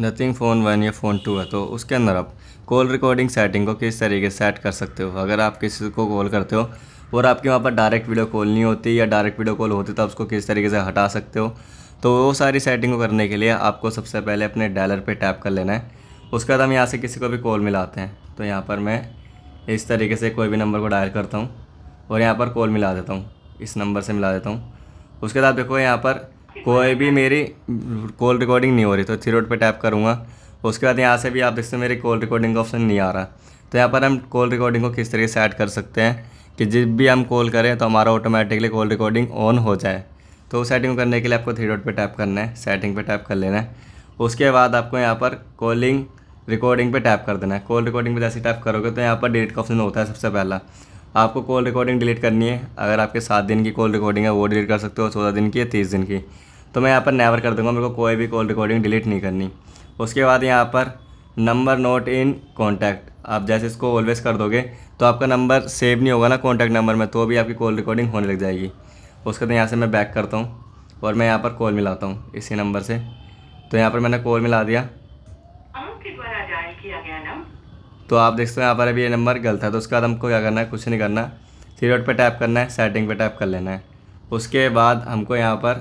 nothing phone one या phone two है तो उसके अंदर आप कॉल रिकॉर्डिंग सेटिंग को किस तरीके से सेट कर सकते हो अगर आप किसी को कॉल करते हो और आपके वहाँ पर डायरेक्ट वीडियो कॉल नहीं होती या डायरेक्ट वीडियो कॉल होती तो आप उसको किस तरीके से हटा सकते हो तो वो सारी सेटिंग को करने के लिए आपको सबसे पहले अपने डायलर पर टैप कर लेना है उसके बाद हम यहाँ से किसी को भी कॉल मिलाते हैं तो यहाँ पर मैं इस तरीके से कोई भी नंबर को डायल करता हूँ और यहाँ पर कॉल मिला देता हूँ इस नंबर से मिला देता हूँ उसके बाद देखो यहाँ पर कोई भी मेरी कॉल रिकॉर्डिंग नहीं हो रही तो थ्री रोड पर टैप करूँगा उसके बाद यहाँ से भी आप देखते हैं मेरी कॉल रिकॉर्डिंग का ऑप्शन नहीं आ रहा तो यहाँ पर हम कॉल रिकॉर्डिंग को किस तरीके से ऐड कर सकते हैं कि जब भी हम कॉल करें तो हमारा ऑटोमेटिकली कॉल रिकॉर्डिंग ऑन हो जाए तो सेटिंग करने के लिए आपको थ्री डॉट पर टैप करना है सेटिंग पर टैप कर लेना है उसके बाद आपको यहाँ पर कॉलिंग रिकॉर्डिंग पे टैप कर देना है कॉल रिकॉर्डिंग पे जैसे टैप करोगे तो यहाँ पर डिलीट का ऑप्शन होता है सबसे पहला आपको कॉल रिकॉर्डिंग डिलीट करनी है अगर आपके सात दिन की कॉल रिकॉर्डिंग है वो डिलीट कर सकते हो चौदह दिन की या तीस दिन की तो मैं यहाँ पर नेवर कर दूंगा मेरे को कोई भी कॉल रिकॉर्डिंग डिलीट नहीं करनी उसके बाद यहाँ पर नंबर नोट इन कॉन्टैक्ट आप जैसे इसको ऑलवेज कर दोगे तो आपका नंबर सेव नहीं होगा ना कॉन्टैक्ट नंबर में तो भी आपकी कॉल रिकॉर्डिंग होने लग जाएगी उसके बाद यहाँ से मैं बैक करता हूँ और मैं यहाँ पर कॉल मिलाता हूँ इसी नंबर से तो यहाँ पर मैंने कॉल मिला दिया तो आप देख सकते हैं यहाँ पर अभी ये नंबर गलत है तो उसके बाद हमको क्या करना है कुछ नहीं करना थ्री डॉट पर टैप करना है सेटिंग पर टैप कर लेना है उसके बाद हमको यहाँ पर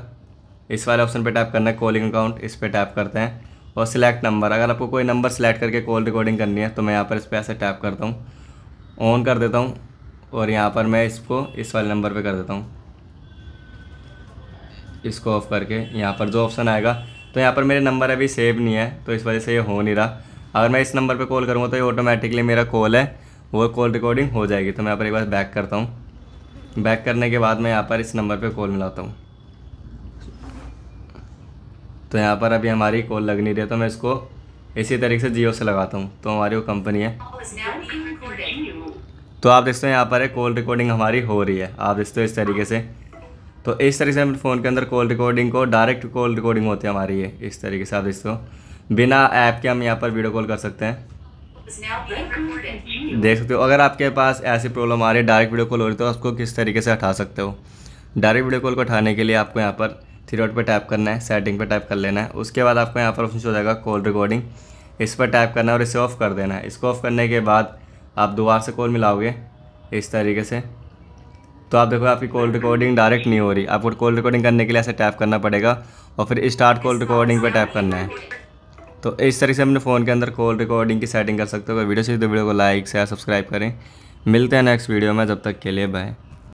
इस वाले ऑप्शन पे टैप करना है कॉलिंग अकाउंट इस पर टैप करते हैं और सिलेक्ट नंबर अगर आपको कोई नंबर सिलेक्ट करके कॉल रिकॉर्डिंग करनी है तो मैं यहाँ पर इस पर ऐसे टैप करता हूँ ऑन कर देता हूँ और यहाँ पर मैं इसको इस वाले नंबर पर कर देता हूँ इसको ऑफ करके यहाँ पर जो ऑप्शन आएगा तो यहाँ पर मेरे नंबर अभी सेव नहीं है तो इस वजह से ये हो नहीं रहा अगर मैं इस नंबर पर कॉल करूँगा तो ये ऑटोमेटिकली मेरा कॉल है वो कॉल रिकॉर्डिंग हो जाएगी तो मैं यहाँ पर एक बार बैक करता हूँ बैक करने के बाद मैं यहाँ पर इस नंबर पर कॉल मिलाता हूँ तो यहाँ पर अभी हमारी कॉल लग नहीं रही तो मैं इसको इसी तरीके से जियो से लगाता हूँ तो हमारी वो कंपनी है तो आप देखते हो यहाँ पर है कॉल रिकॉर्डिंग हमारी हो रही है आप देखते हो इस तरीके से तो इस तरीके से हम फ़ोन के अंदर कॉल रिकॉर्डिंग को डायरेक्ट कॉल रिकॉर्डिंग होती है हमारी ये इस तरीके से आप देखते हो बिना ऐप के हम यहाँ पर वीडियो कॉल कर सकते हैं देख सकते हो अगर आपके पास ऐसी प्रॉब्लम आ रही है डायरेक्ट वीडियो कॉल हो रही है तो आपको किस तरीके से हटा सकते हो डायरेक्ट वीडियो कॉल को हटाने के लिए आपको यहाँ पर थ्री डॉट पर टैप करना है सेटिंग पर टैप कर लेना है उसके बाद आपको यहाँ पर ऑप्शन हो जाएगा कॉल रिकॉर्डिंग इस पर टैप करना है और इसे ऑफ़ कर देना है इसको ऑफ़ करने के बाद आप दोबारा से कॉल मिलाओगे इस तरीके से तो आप देखो आपकी कॉल रिकॉर्डिंग डायरेक्ट नहीं हो रही आपको कॉल रिकॉर्डिंग करने के लिए ऐसे टैप करना पड़ेगा और फिर स्टार्ट कॉल रिकॉर्डिंग पर टैप करना है तो इस तरीके से अपने फ़ोन के अंदर कॉल रिकॉर्डिंग की सेटिंग कर सकते हो वीडियो से वीडियो को लाइक शेयर सब्सक्राइब करें मिलते हैं नेक्स्ट वीडियो में जब तक के लिए बाय